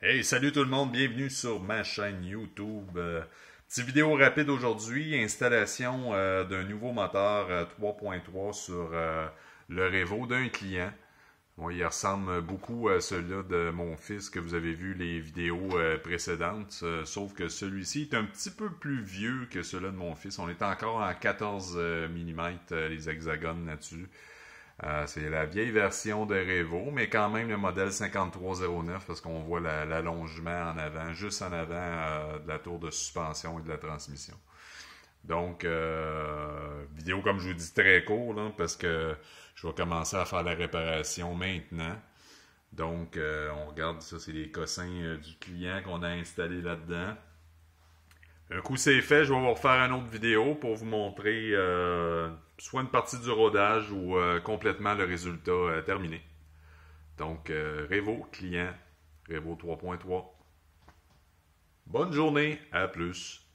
Hey, salut tout le monde, bienvenue sur ma chaîne YouTube. Euh, petite vidéo rapide aujourd'hui, installation euh, d'un nouveau moteur 3.3 euh, sur le Revo d'un client. il ressemble beaucoup à celui-là de mon fils que vous avez vu les vidéos précédentes, sauf que celui-ci est un petit peu plus vieux que celui là de mon fils. On est encore en 14 mm les hexagones là-dessus. Euh, c'est la vieille version de Revo, mais quand même le modèle 5309 parce qu'on voit l'allongement en avant, juste en avant euh, de la tour de suspension et de la transmission. Donc, euh, vidéo comme je vous dis très court parce que je vais commencer à faire la réparation maintenant. Donc, on regarde ça, c'est les cossins du client qu'on a installés là-dedans. Un coup c'est fait, je vais vous refaire une autre vidéo pour vous montrer euh, soit une partie du rodage ou euh, complètement le résultat euh, terminé. Donc, Revo client, Revo 3.3. Bonne journée, à plus.